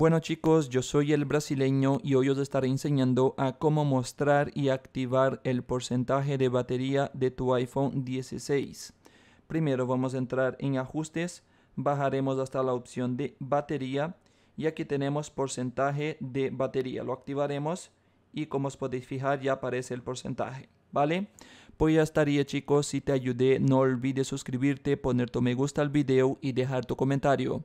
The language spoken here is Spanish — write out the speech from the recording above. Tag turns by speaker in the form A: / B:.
A: Bueno chicos, yo soy el brasileño y hoy os estaré enseñando a cómo mostrar y activar el porcentaje de batería de tu iPhone 16. Primero vamos a entrar en ajustes, bajaremos hasta la opción de batería y aquí tenemos porcentaje de batería. Lo activaremos y como os podéis fijar ya aparece el porcentaje, ¿vale? Pues ya estaría chicos, si te ayudé no olvides suscribirte, poner tu me gusta al video y dejar tu comentario.